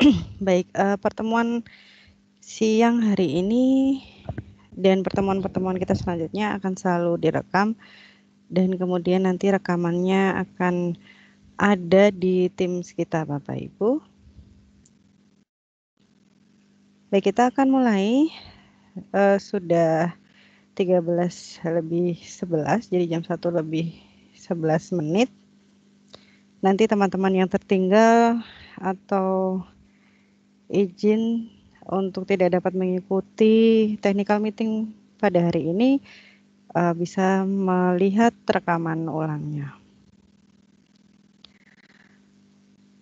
Baik, uh, pertemuan siang hari ini dan pertemuan-pertemuan kita selanjutnya akan selalu direkam dan kemudian nanti rekamannya akan ada di tim kita Bapak Ibu. Baik, kita akan mulai uh, sudah 13 lebih 11 jadi jam 1 lebih 11 menit. Nanti teman-teman yang tertinggal atau izin untuk tidak dapat mengikuti technical meeting pada hari ini uh, bisa melihat rekaman ulangnya.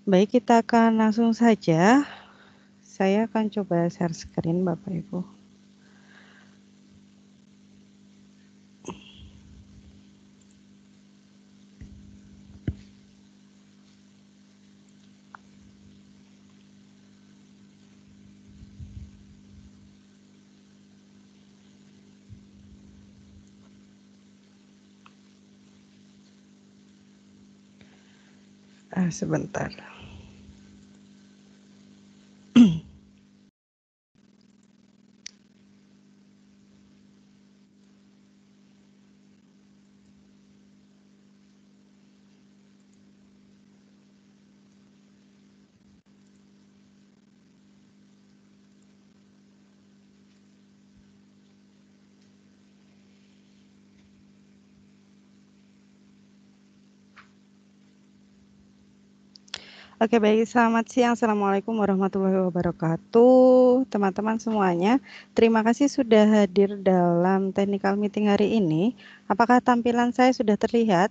Baik, kita akan langsung saja. Saya akan coba share screen Bapak Ibu. ah, sebentar Oke, baik. Selamat siang. Assalamualaikum warahmatullahi wabarakatuh. Teman-teman semuanya, terima kasih sudah hadir dalam technical meeting hari ini. Apakah tampilan saya sudah terlihat?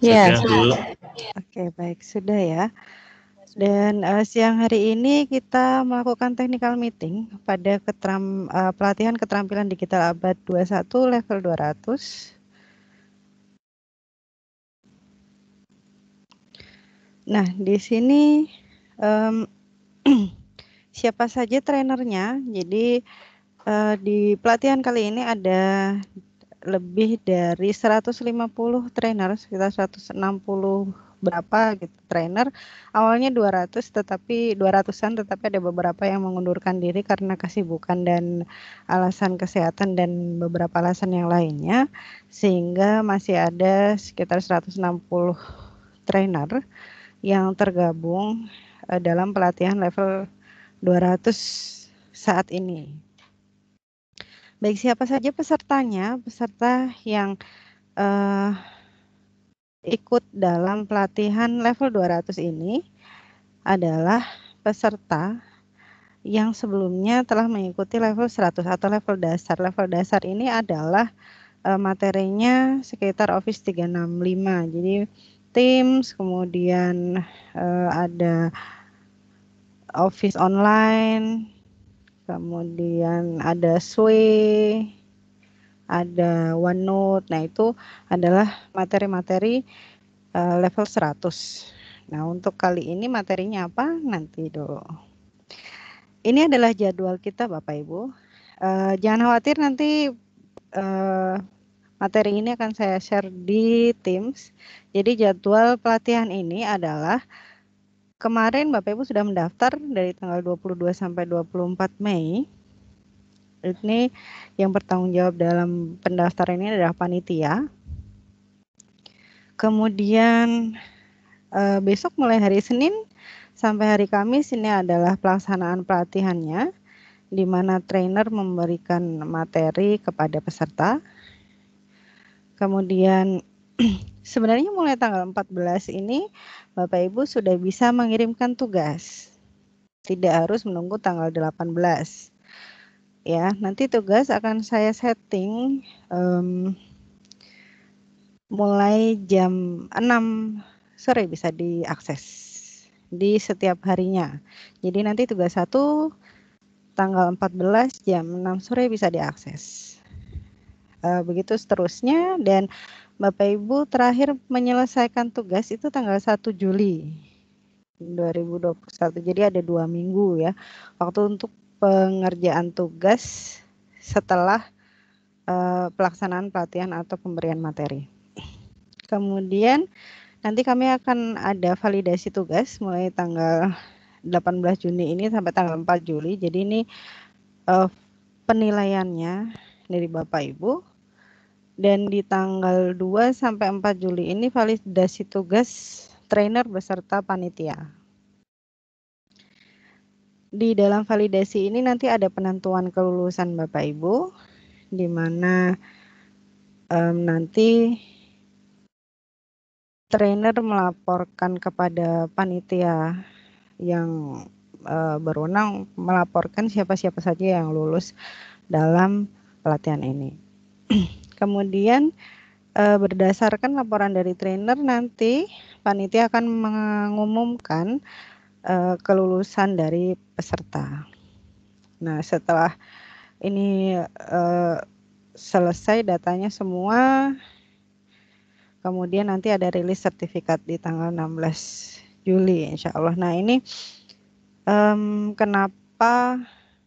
Ya, Oke, baik. Sudah ya. Dan uh, siang hari ini kita melakukan technical meeting pada ketram, uh, pelatihan keterampilan digital abad 21 level 200 Nah, di sini um, siapa saja trainernya. Jadi uh, di pelatihan kali ini ada lebih dari 150 trainer, sekitar 160 berapa gitu trainer. Awalnya 200 tetapi 200-an tetapi ada beberapa yang mengundurkan diri karena kesibukan dan alasan kesehatan dan beberapa alasan yang lainnya sehingga masih ada sekitar 160 trainer yang tergabung eh, dalam pelatihan level 200 saat ini. Baik siapa saja pesertanya, peserta yang uh, ikut dalam pelatihan level 200 ini adalah peserta yang sebelumnya telah mengikuti level 100 atau level dasar. Level dasar ini adalah uh, materinya sekitar Office 365. Jadi Teams, kemudian uh, ada Office online, kemudian ada Sway, ada OneNote. Nah, itu adalah materi-materi uh, level 100. Nah, untuk kali ini materinya apa? Nanti dulu. Ini adalah jadwal kita, Bapak Ibu. Uh, jangan khawatir nanti uh, Materi ini akan saya share di Teams. Jadi jadwal pelatihan ini adalah kemarin Bapak Ibu sudah mendaftar dari tanggal 22 sampai 24 Mei. Ini yang bertanggung jawab dalam pendaftaran ini adalah panitia. Kemudian eh, besok mulai hari Senin sampai hari Kamis ini adalah pelaksanaan pelatihannya di mana trainer memberikan materi kepada peserta Kemudian sebenarnya mulai tanggal 14 ini Bapak Ibu sudah bisa mengirimkan tugas. Tidak harus menunggu tanggal 18. Ya, nanti tugas akan saya setting um, mulai jam 6 sore bisa diakses di setiap harinya. Jadi nanti tugas 1 tanggal 14 jam 6 sore bisa diakses uh, begitu seterusnya dan Bapak Ibu terakhir menyelesaikan tugas itu tanggal 1 Juli 2021. Jadi ada dua minggu ya waktu untuk pengerjaan tugas setelah uh, pelaksanaan pelatihan atau pemberian materi. Kemudian nanti kami akan ada validasi tugas mulai tanggal 18 Juni ini sampai tanggal 4 Juli. Jadi ini uh, penilaiannya dari Bapak Ibu dan di tanggal 2 sampai 4 Juli ini validasi tugas trainer beserta panitia. Di dalam validasi ini nanti ada penentuan kelulusan Bapak Ibu, di mana um, nanti trainer melaporkan kepada panitia yang uh, berwenang melaporkan siapa-siapa saja yang lulus dalam pelatihan ini. Kemudian e, berdasarkan laporan dari trainer nanti panitia akan mengumumkan e, kelulusan dari peserta. Nah, setelah ini e, selesai datanya semua kemudian nanti ada rilis sertifikat di tanggal 16 Juli insya Allah. Nah ini um, kenapa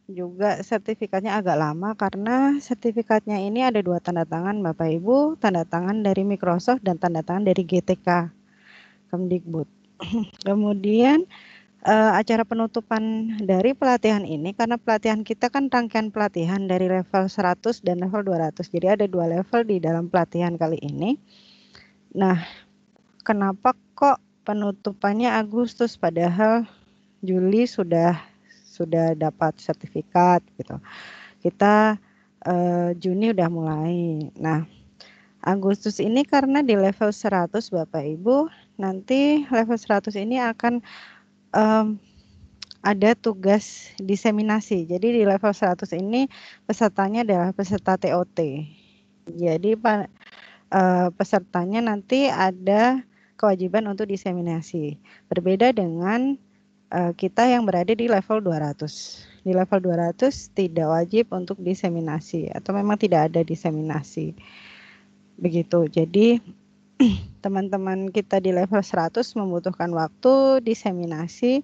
juga sertifikatnya agak lama karena sertifikatnya ini ada dua tanda tangan Bapak Ibu, tanda tangan dari Microsoft dan tanda tangan dari GTK Kemdikbud. Kemudian uh, acara penutupan dari pelatihan ini karena pelatihan kita kan rangkaian pelatihan dari level 100 dan level 200. Jadi ada dua level di dalam pelatihan kali ini. Nah, kenapa kok penutupannya Agustus padahal Juli sudah sudah dapat sertifikat gitu. Kita eh, Juni udah mulai. Nah, Agustus ini karena di level 100 Bapak Ibu, nanti level 100 ini akan eh, ada tugas diseminasi. Jadi di level 100 ini pesertanya adalah peserta TOT. Jadi eh, pesertanya nanti ada kewajiban untuk diseminasi. Berbeda dengan Eh, kita yang berada di level 200. Di level 200 tidak wajib untuk diseminasi atau memang tidak ada diseminasi. Begitu. Jadi teman-teman kita di level 100 membutuhkan waktu diseminasi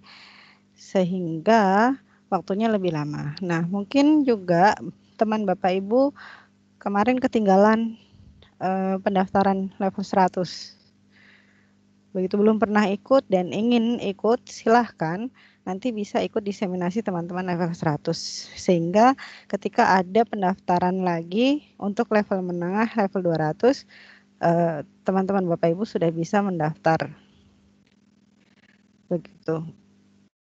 sehingga waktunya lebih lama. Nah, mungkin juga teman Bapak Ibu kemarin ketinggalan eh, pendaftaran level 100 Begitu belum pernah ikut dan ingin ikut, silahkan nanti bisa ikut diseminasi teman-teman level 100 sehingga ketika ada pendaftaran lagi untuk level menengah level 200 teman eh, teman-teman Bapak Ibu sudah bisa mendaftar begitu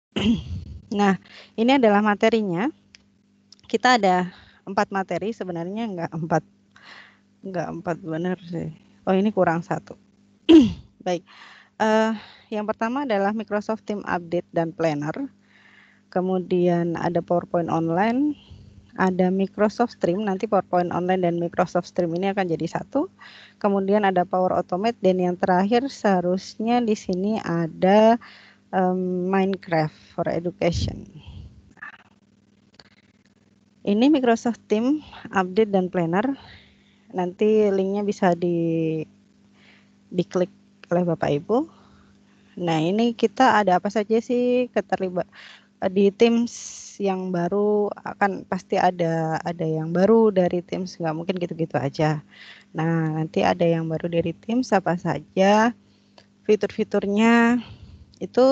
nah ini adalah materinya kita ada empat materi sebenarnya enggak empat enggak empat benar sih oh ini kurang satu Baik. Uh, yang pertama adalah Microsoft Team Update dan Planner. Kemudian ada PowerPoint online, ada Microsoft Stream, nanti PowerPoint online dan Microsoft Stream ini akan jadi satu. Kemudian ada Power Automate dan yang terakhir seharusnya di sini ada um, Minecraft for Education. Ini Microsoft Team Update dan Planner. Nanti linknya bisa di diklik oleh Bapak Ibu. Nah, ini kita ada apa saja sih keterlibat eh, di tim yang baru akan pasti ada ada yang baru dari tim nggak mungkin gitu-gitu aja. Nah, nanti ada yang baru dari tim siapa saja fitur-fiturnya itu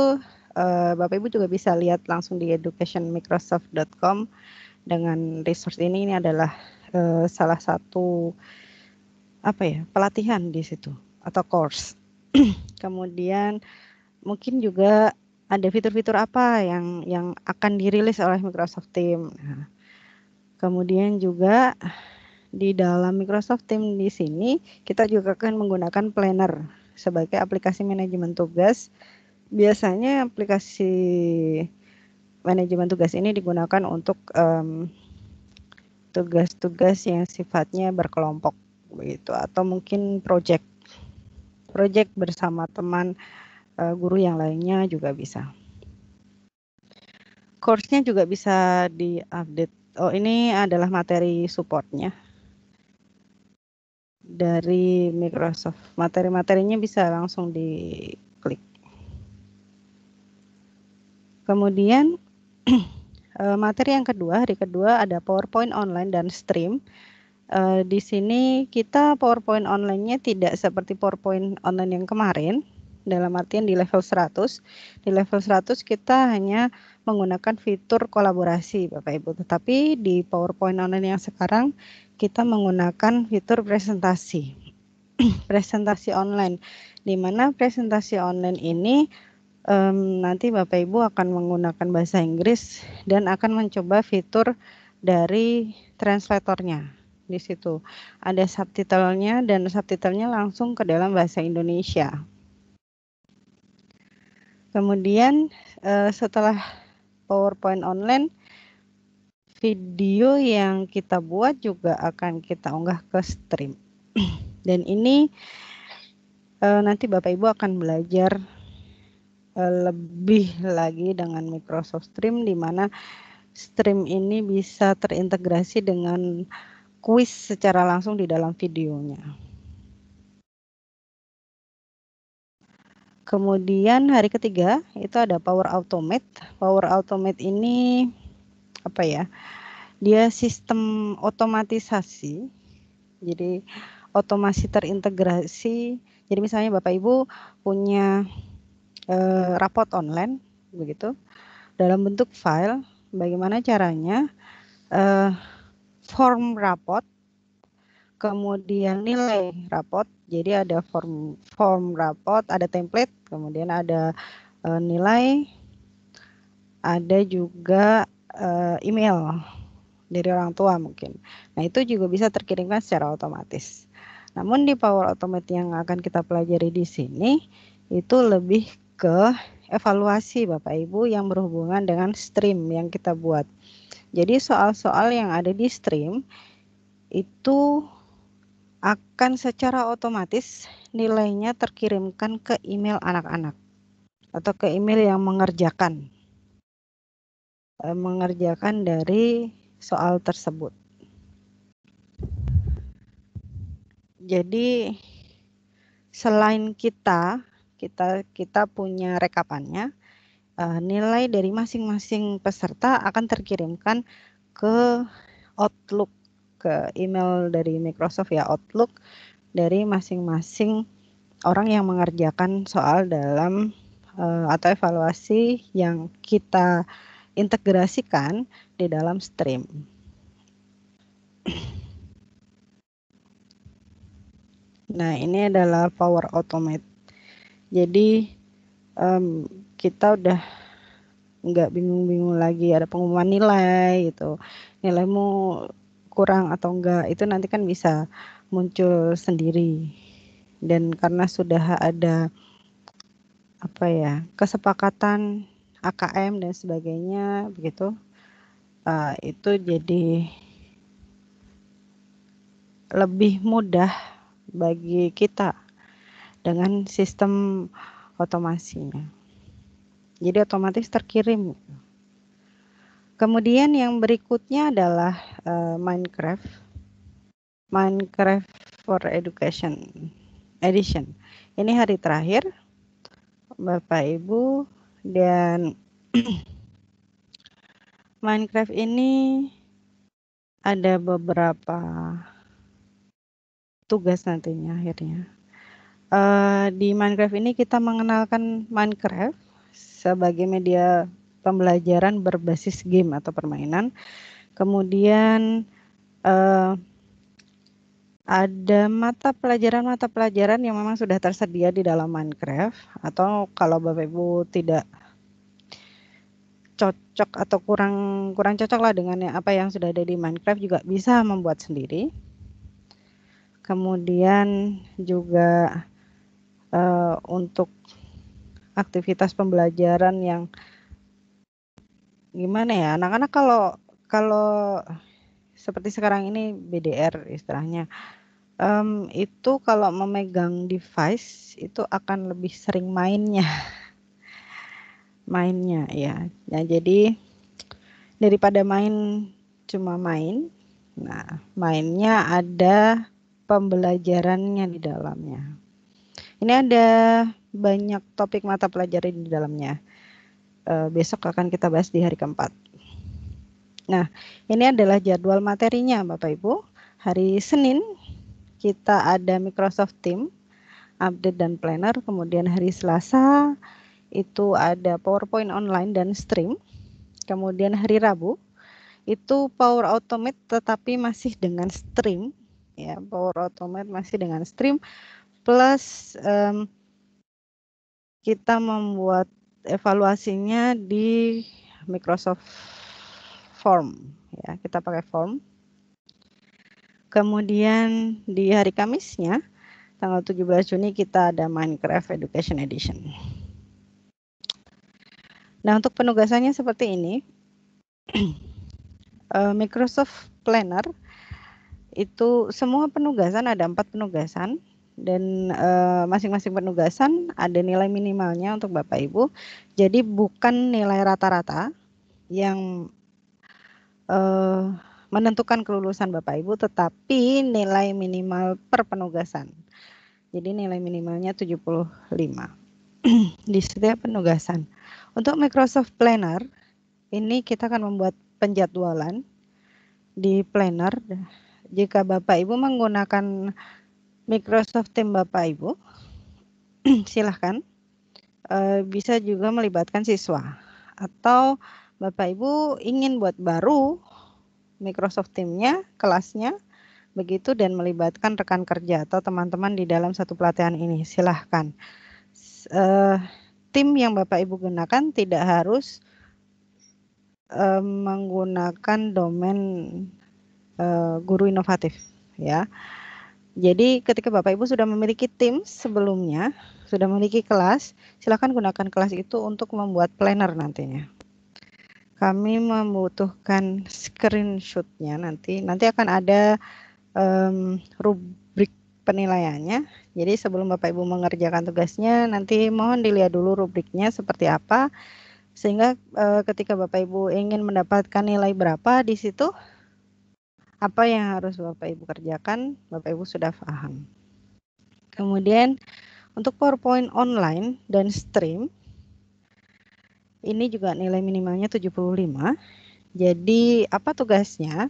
eh, Bapak Ibu juga bisa lihat langsung di educationmicrosoft.com dengan resource ini ini adalah eh, salah satu apa ya pelatihan di situ atau course Kemudian mungkin juga ada fitur-fitur apa yang yang akan dirilis oleh Microsoft Team. Nah, kemudian juga di dalam Microsoft Team di sini kita juga akan menggunakan planner sebagai aplikasi manajemen tugas. Biasanya aplikasi manajemen tugas ini digunakan untuk tugas-tugas um, yang sifatnya berkelompok begitu atau mungkin project project bersama teman uh, guru yang lainnya juga bisa. Course-nya juga bisa di-update. Oh, ini adalah materi supportnya dari Microsoft. Materi-materinya bisa langsung di klik. Kemudian eh, materi yang kedua, hari kedua ada PowerPoint online dan stream. Uh, di sini kita PowerPoint online-nya tidak seperti PowerPoint online yang kemarin dalam artian di level 100. Di level 100 kita hanya menggunakan fitur kolaborasi Bapak Ibu. Tetapi di PowerPoint online yang sekarang kita menggunakan fitur presentasi. presentasi online di mana presentasi online ini um, nanti Bapak Ibu akan menggunakan bahasa Inggris dan akan mencoba fitur dari translatornya di situ. Ada subtitlenya dan subtitlenya langsung ke dalam bahasa Indonesia. Kemudian eh, setelah PowerPoint online, video yang kita buat juga akan kita unggah ke stream. Dan ini eh, nanti Bapak Ibu akan belajar eh, lebih lagi dengan Microsoft Stream di mana stream ini bisa terintegrasi dengan kuis secara langsung di dalam videonya. Kemudian hari ketiga itu ada Power Automate. Power Automate ini apa ya? Dia sistem otomatisasi. Jadi otomasi terintegrasi. Jadi misalnya Bapak Ibu punya eh, rapot online begitu dalam bentuk file. Bagaimana caranya? Eh, form rapot, kemudian nilai rapot. Jadi ada form form rapot, ada template, kemudian ada uh, nilai, ada juga uh, email dari orang tua mungkin. Nah itu juga bisa terkirimkan secara otomatis. Namun di Power Automate yang akan kita pelajari di sini itu lebih ke evaluasi Bapak Ibu yang berhubungan dengan stream yang kita buat. Jadi soal-soal yang ada di stream itu akan secara otomatis nilainya terkirimkan ke email anak-anak atau ke email yang mengerjakan e, mengerjakan dari soal tersebut. Jadi selain kita kita kita punya rekapannya, uh, nilai dari masing-masing peserta akan terkirimkan ke Outlook ke email dari Microsoft ya Outlook dari masing-masing orang yang mengerjakan soal dalam uh, atau evaluasi yang kita integrasikan di dalam stream. Nah, ini adalah Power Automate. Jadi um, kita udah nggak bingung-bingung lagi ada pengumuman nilai gitu nilaimu kurang atau enggak itu nanti kan bisa muncul sendiri dan karena sudah ada apa ya kesepakatan AKM dan sebagainya begitu uh, itu jadi lebih mudah bagi kita dengan sistem otomasinya. Jadi otomatis terkirim. Kemudian yang berikutnya adalah uh, Minecraft. Minecraft for Education Edition. Ini hari terakhir. Bapak Ibu dan Minecraft ini ada beberapa tugas nantinya akhirnya. Uh, di Minecraft ini kita mengenalkan Minecraft sebagai media pembelajaran berbasis game atau permainan. Kemudian uh, ada mata pelajaran-mata pelajaran yang memang sudah tersedia di dalam Minecraft atau kalau Bapak Ibu tidak cocok atau kurang kurang cocok lah dengan apa yang sudah ada di Minecraft juga bisa membuat sendiri. Kemudian juga uh, untuk aktivitas pembelajaran yang gimana ya anak-anak kalau kalau seperti sekarang ini BDR istilahnya um, itu kalau memegang device itu akan lebih sering mainnya mainnya ya ya jadi daripada main cuma main nah mainnya ada pembelajarannya di dalamnya ini ada banyak topik mata pelajaran di dalamnya. Uh, besok akan kita bahas di hari keempat. Nah, ini adalah jadwal materinya Bapak Ibu. Hari Senin kita ada Microsoft Team, update dan planner. Kemudian hari Selasa itu ada PowerPoint online dan stream. Kemudian hari Rabu itu Power Automate tetapi masih dengan stream ya Power Automate masih dengan stream plus um, kita membuat evaluasinya di Microsoft Form ya kita pakai form kemudian di hari Kamisnya tanggal 17 Juni kita ada Minecraft Education Edition nah untuk penugasannya seperti ini eh, Microsoft Planner itu semua penugasan ada empat penugasan dan eh, masing-masing uh, penugasan ada nilai minimalnya untuk Bapak Ibu. Jadi bukan nilai rata-rata yang uh, menentukan kelulusan Bapak Ibu, tetapi nilai minimal per penugasan. Jadi nilai minimalnya 75 di setiap penugasan. Untuk Microsoft Planner, ini kita akan membuat penjadwalan di planner. Jika Bapak Ibu menggunakan Microsoft Team Bapak Ibu. Silahkan. E, bisa juga melibatkan siswa. Atau Bapak Ibu ingin buat baru Microsoft Teamnya kelasnya, begitu dan melibatkan rekan kerja atau teman-teman di dalam satu pelatihan ini. Silahkan. E, tim yang Bapak Ibu gunakan tidak harus e, menggunakan domain e, guru inovatif. ya jadi ketika Bapak Ibu sudah memiliki tim sebelumnya, sudah memiliki kelas, silakan gunakan kelas itu untuk membuat planner nantinya. Kami membutuhkan screenshotnya nanti. Nanti akan ada um, rubrik penilaiannya. Jadi sebelum Bapak Ibu mengerjakan tugasnya, nanti mohon dilihat dulu rubriknya seperti apa. Sehingga uh, ketika Bapak Ibu ingin mendapatkan nilai berapa di situ, apa yang harus Bapak Ibu kerjakan, Bapak Ibu sudah paham. Kemudian untuk PowerPoint online dan stream, ini juga nilai minimalnya 75. Jadi apa tugasnya?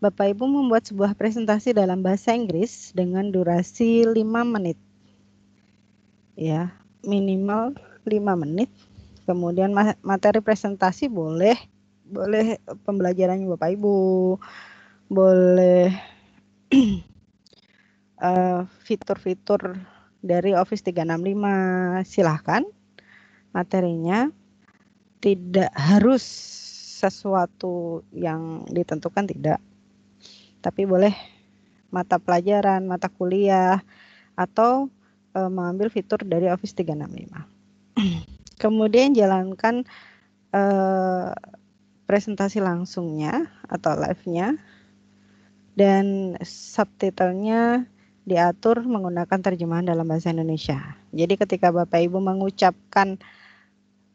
Bapak Ibu membuat sebuah presentasi dalam bahasa Inggris dengan durasi 5 menit. Ya, minimal 5 menit. Kemudian materi presentasi boleh boleh pembelajarannya Bapak Ibu, boleh fitur eh, fitur-fitur dari Office 365 silahkan materinya tidak harus sesuatu yang ditentukan tidak tapi boleh mata pelajaran, mata kuliah atau e, mengambil fitur dari Office 365. Kemudian jalankan e, presentasi langsungnya atau live-nya dan subtitlenya diatur menggunakan terjemahan dalam bahasa Indonesia. Jadi ketika Bapak Ibu mengucapkan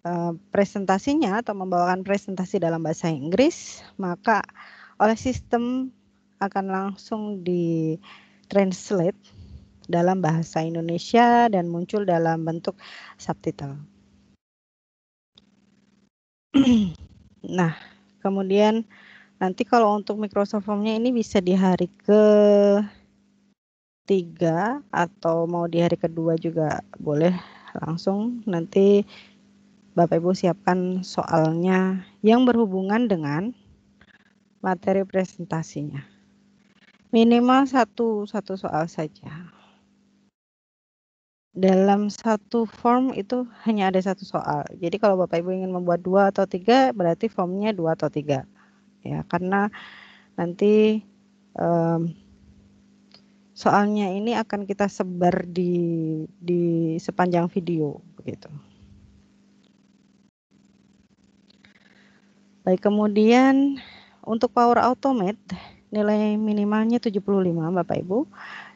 uh, presentasinya atau membawakan presentasi dalam bahasa Inggris, maka oleh sistem akan langsung di translate dalam bahasa Indonesia dan muncul dalam bentuk subtitle. nah, kemudian Nanti kalau untuk Microsoft Formnya ini bisa di hari ke tiga atau mau di hari kedua juga boleh langsung nanti Bapak Ibu siapkan soalnya yang berhubungan dengan materi presentasinya. Minimal satu satu soal saja. Dalam satu form itu hanya ada satu soal. Jadi kalau Bapak Ibu ingin membuat dua atau tiga, berarti formnya dua atau tiga ya karena nanti um, soalnya ini akan kita sebar di di sepanjang video begitu. Baik, kemudian untuk power automate nilai minimalnya 75 Bapak Ibu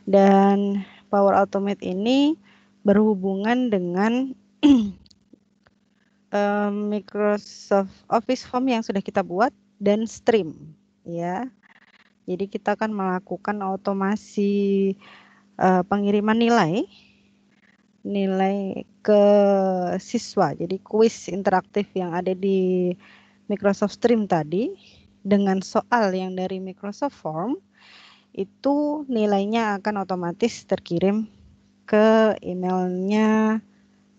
dan power automate ini berhubungan dengan Microsoft Office Form yang sudah kita buat dan stream ya. Jadi kita akan melakukan otomasi uh, eh, pengiriman nilai nilai ke siswa. Jadi kuis interaktif yang ada di Microsoft Stream tadi dengan soal yang dari Microsoft Form itu nilainya akan otomatis terkirim ke emailnya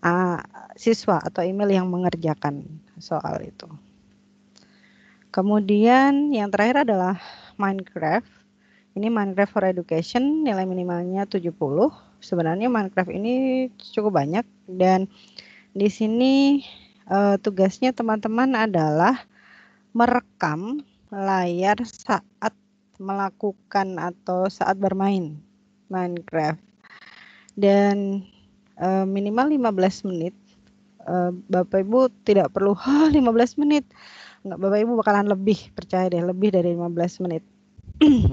uh, siswa atau email yang mengerjakan soal itu kemudian yang terakhir adalah Minecraft. Ini Minecraft for Education nilai minimalnya 70. Sebenarnya Minecraft ini cukup banyak dan di sini uh, tugasnya teman-teman adalah merekam layar saat melakukan atau saat bermain Minecraft. Dan uh, minimal 15 menit. Uh, Bapak Ibu tidak perlu, 15 menit." nggak Bapak Ibu bakalan lebih percaya deh lebih dari 15 menit.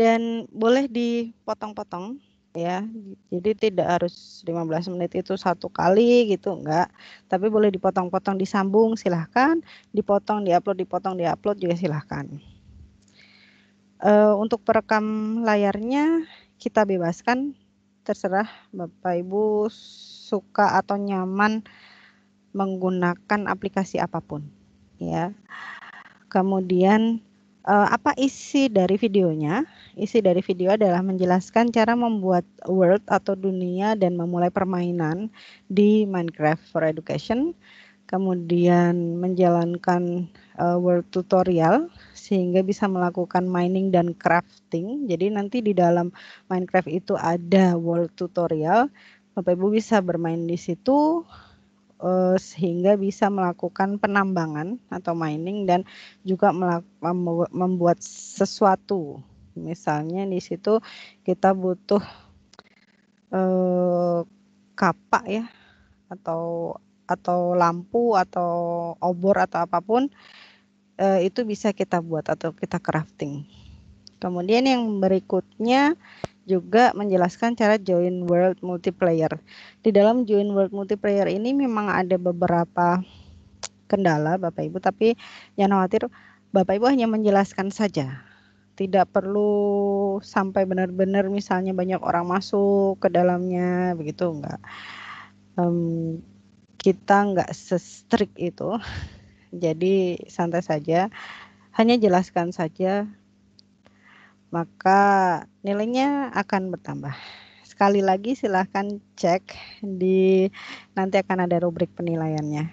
Dan boleh dipotong-potong ya. Jadi tidak harus 15 menit itu satu kali gitu enggak, tapi boleh dipotong-potong disambung silahkan, dipotong diupload dipotong diupload juga silahkan. Uh, untuk perekam layarnya kita bebaskan terserah Bapak Ibu suka atau nyaman menggunakan aplikasi apapun ya. Kemudian eh, apa isi dari videonya? Isi dari video adalah menjelaskan cara membuat world atau dunia dan memulai permainan di Minecraft for Education. Kemudian menjalankan uh, world tutorial sehingga bisa melakukan mining dan crafting. Jadi nanti di dalam Minecraft itu ada world tutorial. Bapak Ibu bisa bermain di situ, Eh, sehingga bisa melakukan penambangan atau mining dan juga membuat sesuatu. Misalnya di situ kita butuh eh, kapak ya atau atau lampu atau obor atau apapun eh, itu bisa kita buat atau kita crafting. Kemudian yang berikutnya juga menjelaskan cara join world multiplayer. Di dalam join world multiplayer ini memang ada beberapa kendala Bapak Ibu, tapi jangan khawatir Bapak Ibu hanya menjelaskan saja. Tidak perlu sampai benar-benar misalnya banyak orang masuk ke dalamnya begitu enggak. Um, kita enggak se itu. Jadi santai saja. Hanya jelaskan saja maka nilainya akan bertambah. Sekali lagi silahkan cek di nanti akan ada rubrik penilaiannya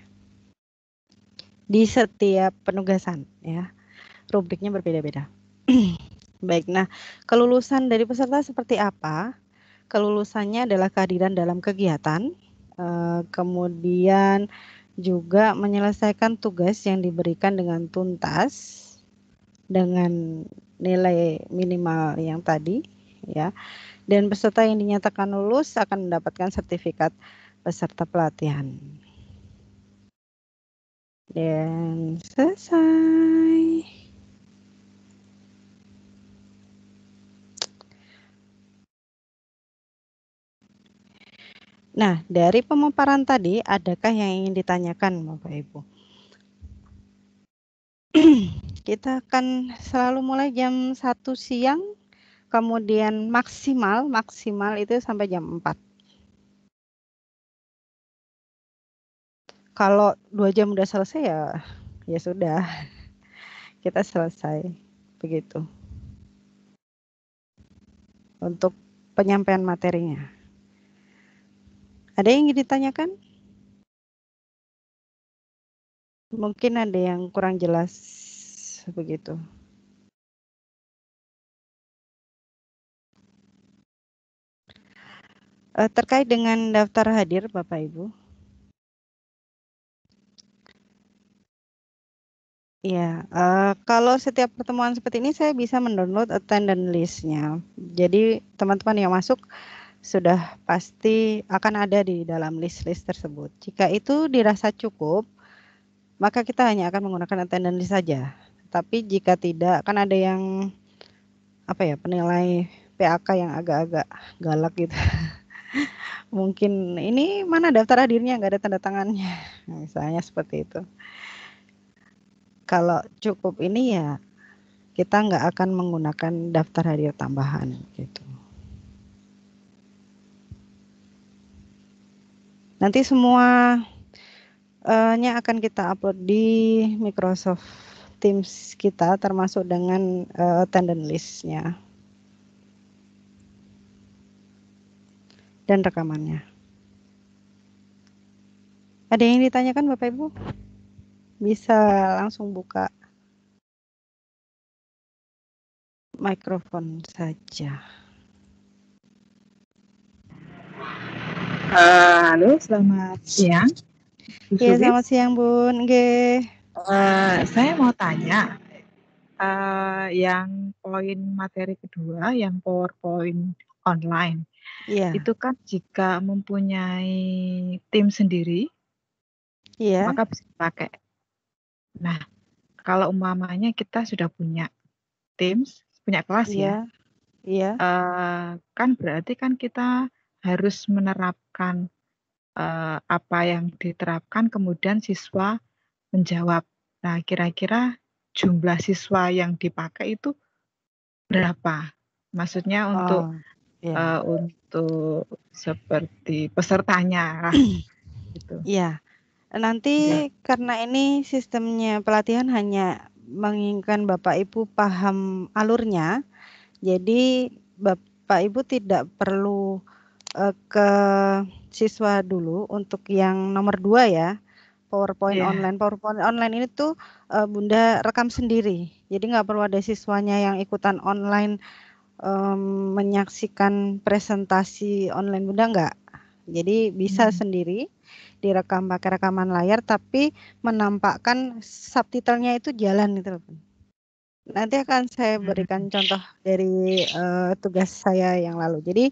di setiap penugasan ya. Rubriknya berbeda-beda. Baik, nah kelulusan dari peserta seperti apa? Kelulusannya adalah kehadiran dalam kegiatan, eh, kemudian juga menyelesaikan tugas yang diberikan dengan tuntas, dengan nilai minimal yang tadi ya. Dan peserta yang dinyatakan lulus akan mendapatkan sertifikat peserta pelatihan. Dan selesai. Nah, dari pemaparan tadi, adakah yang ingin ditanyakan Bapak Ibu? kita akan selalu mulai jam 1 siang, kemudian maksimal, maksimal itu sampai jam 4. Kalau dua jam udah selesai ya, ya sudah. Kita selesai, begitu. Untuk penyampaian materinya. Ada yang ingin ditanyakan? Mungkin ada yang kurang jelas begitu. Eh, terkait dengan daftar hadir, Bapak Ibu. Ya, uh, kalau setiap pertemuan seperti ini saya bisa mendownload attendance listnya. Jadi teman-teman yang masuk sudah pasti akan ada di dalam list-list tersebut. Jika itu dirasa cukup, maka kita hanya akan menggunakan attendance list saja. Tapi jika tidak, kan ada yang apa ya penilai PAK yang agak-agak galak gitu. Mungkin ini mana daftar hadirnya nggak ada tanda tangannya, nah, misalnya seperti itu. Kalau cukup ini ya kita nggak akan menggunakan daftar hadir tambahan gitu. Nanti semuanya eh, akan kita upload di Microsoft tim kita termasuk dengan uh, eh, attendance listnya dan rekamannya. Ada yang ditanyakan Bapak Ibu? Bisa langsung buka mikrofon saja. Eh, halo, selamat iya, siang. Iya, selamat siang, Bun. Nggih. Eh, saya mau tanya uh, yang poin materi kedua, yang PowerPoint online, yeah. itu kan jika mempunyai tim sendiri, yeah. maka bisa pakai. Nah, kalau umpamanya kita sudah punya Teams, punya kelas yeah. ya, iya Uh, kan berarti kan kita harus menerapkan uh, apa yang diterapkan, kemudian siswa menjawab. Nah, kira-kira jumlah siswa yang dipakai itu berapa? Maksudnya untuk oh, yeah. Iya. uh, untuk seperti pesertanya lah. gitu. Iya. Yeah. Nanti yeah. karena ini sistemnya pelatihan hanya menginginkan Bapak Ibu paham alurnya. Jadi Bapak Ibu tidak perlu uh, ke siswa dulu untuk yang nomor dua ya PowerPoint yeah. online. PowerPoint online ini tuh uh, Bunda rekam sendiri. Jadi nggak perlu ada siswanya yang ikutan online um, menyaksikan presentasi online Bunda nggak. Jadi bisa hmm. sendiri direkam pakai rekaman layar tapi menampakkan subtitlenya itu jalan gitu loh. Nanti akan saya hmm. berikan contoh dari uh, tugas saya yang lalu. Jadi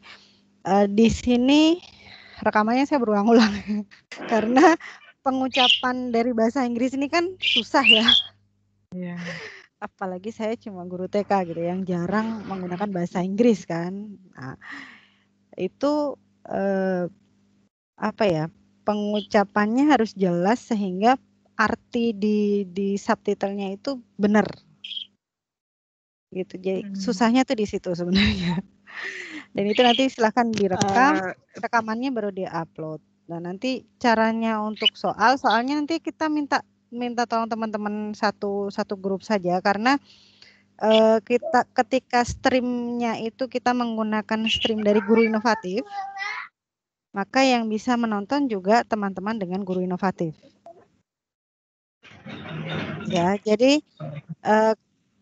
uh, di sini rekamannya saya berulang-ulang karena pengucapan dari bahasa Inggris ini kan susah ya. Iya. Apalagi saya cuma guru TK gitu yang jarang menggunakan bahasa Inggris kan. Nah, itu eh, apa ya? Pengucapannya harus jelas sehingga arti di di subtitlenya itu benar. Gitu. Jadi hmm. susahnya tuh di situ sebenarnya. Dan itu nanti silahkan direkam, eh, rekamannya baru di upload. Nah, nanti caranya untuk soal, soalnya nanti kita minta minta tolong teman-teman satu satu grup saja karena uh, kita ketika streamnya itu kita menggunakan stream dari guru inovatif, maka yang bisa menonton juga teman-teman dengan guru inovatif. Ya, jadi e,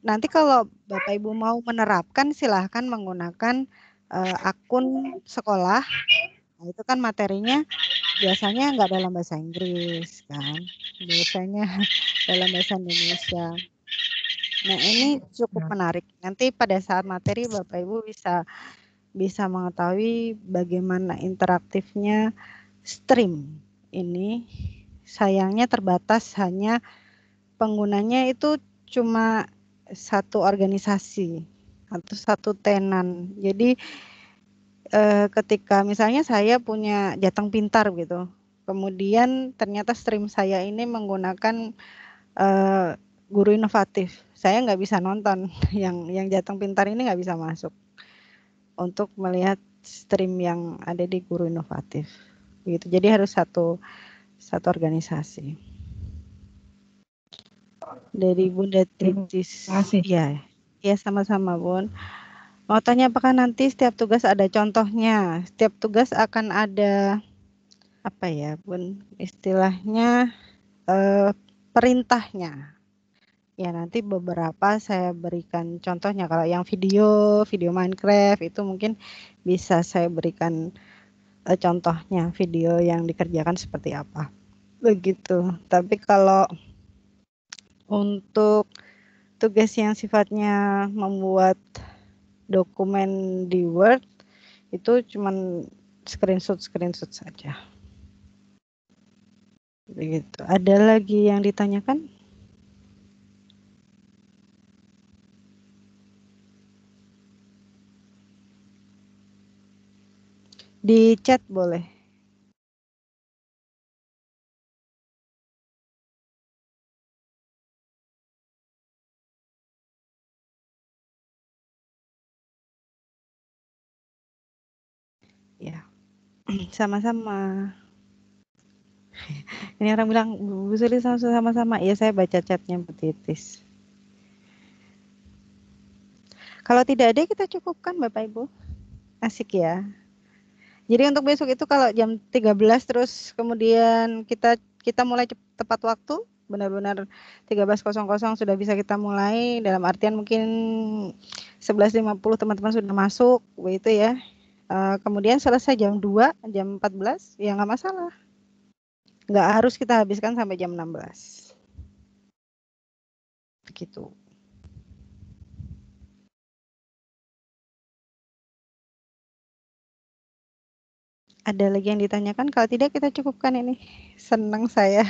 nanti kalau Bapak Ibu mau menerapkan silahkan menggunakan e, akun sekolah Nah, itu kan materinya biasanya nggak dalam bahasa Inggris kan, biasanya dalam bahasa Indonesia. Nah ini cukup ya. menarik. Nanti pada saat materi Bapak Ibu bisa bisa mengetahui bagaimana interaktifnya stream ini. Sayangnya terbatas hanya penggunanya itu cuma satu organisasi atau satu tenan. Jadi eh, ketika misalnya saya punya jateng pintar gitu, kemudian ternyata stream saya ini menggunakan eh, guru inovatif, saya nggak bisa nonton yang yang jateng pintar ini nggak bisa masuk untuk melihat stream yang ada di guru inovatif, gitu. Jadi harus satu satu organisasi. Dari Bunda Titis. Terima Ya, ya sama-sama Bun. Mau tanya apakah nanti setiap tugas ada contohnya? Setiap tugas akan ada apa ya, Bun? Istilahnya eh, perintahnya. Ya nanti beberapa saya berikan contohnya. Kalau yang video, video Minecraft itu mungkin bisa saya berikan eh, contohnya video yang dikerjakan seperti apa. Begitu. Tapi kalau untuk tugas yang sifatnya membuat dokumen di Word itu cuma screenshot screenshot saja. Begitu. Ada lagi yang ditanyakan? Di chat boleh. Ya, sama-sama. Ini orang bilang Bu sama-sama. Iya, saya baca chatnya Bu Titis. Kalau tidak ada kita cukupkan Bapak Ibu. Asik ya. Jadi untuk besok itu kalau jam 13 terus kemudian kita kita mulai tepat waktu, benar-benar 13.00 sudah bisa kita mulai dalam artian mungkin 11.50 teman-teman sudah masuk begitu ya. Eh, kemudian selesai jam 2, jam 14, ya nggak masalah. Nggak harus kita habiskan sampai jam 16. Begitu. Ada lagi yang ditanyakan? Kalau tidak kita cukupkan ini. Senang saya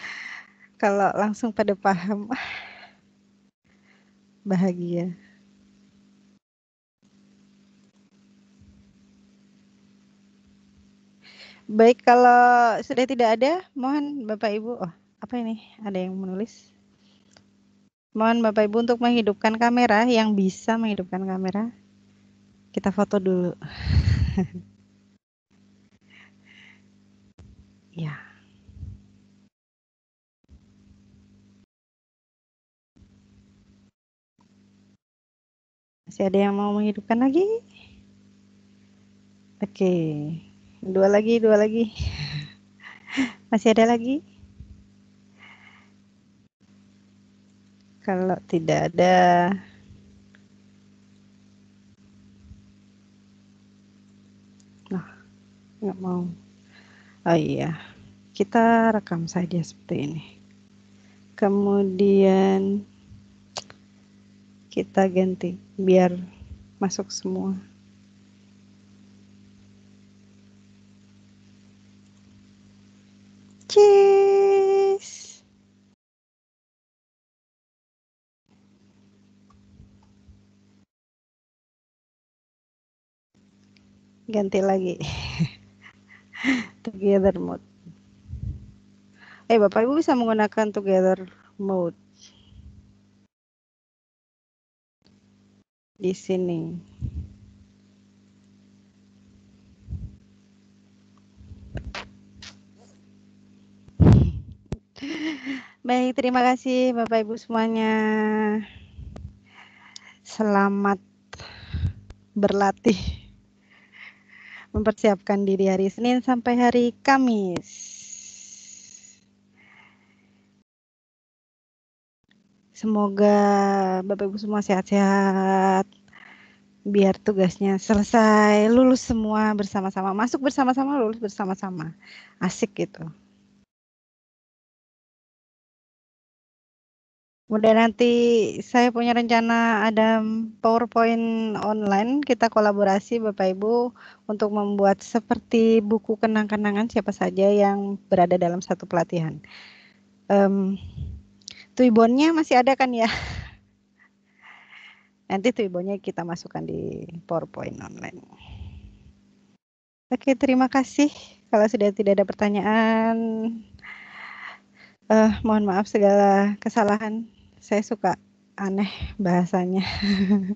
kalau langsung pada paham. Bahagia. Baik, kalau sudah tidak ada, mohon Bapak Ibu. Oh, apa ini? Ada yang menulis? Mohon Bapak Ibu untuk menghidupkan kamera yang bisa menghidupkan kamera. Kita foto dulu. ya. Masih ada yang mau menghidupkan lagi? Oke. Okay. Dua lagi, dua lagi. Masih ada lagi? Kalau tidak ada, nah, nggak mau. Oh iya, kita rekam saja seperti ini. Kemudian kita ganti biar masuk semua. ganti lagi together mode eh bapak ibu bisa menggunakan together mode di sini Baik, terima kasih Bapak Ibu semuanya. Selamat berlatih mempersiapkan diri hari Senin sampai hari Kamis. Semoga Bapak Ibu semua sehat-sehat. Biar tugasnya selesai, lulus semua bersama-sama, masuk bersama-sama, lulus bersama-sama. Asik gitu. Kemudian nanti saya punya rencana ada PowerPoint online, kita kolaborasi Bapak Ibu untuk membuat seperti buku kenang-kenangan siapa saja yang berada dalam satu pelatihan. Um, tuibonnya masih ada kan ya? Nanti tuibonnya kita masukkan di PowerPoint online. Oke, terima kasih. Kalau sudah tidak ada pertanyaan, uh, mohon maaf segala kesalahan saya suka aneh bahasanya.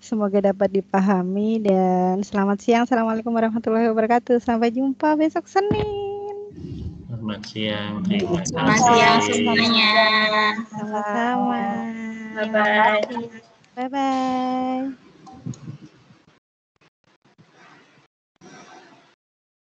Semoga dapat dipahami dan selamat siang. Assalamualaikum warahmatullahi wabarakatuh. Sampai jumpa besok Senin. Selamat siang. Selamat siang semuanya. Sama-sama. Bye bye. Bye bye.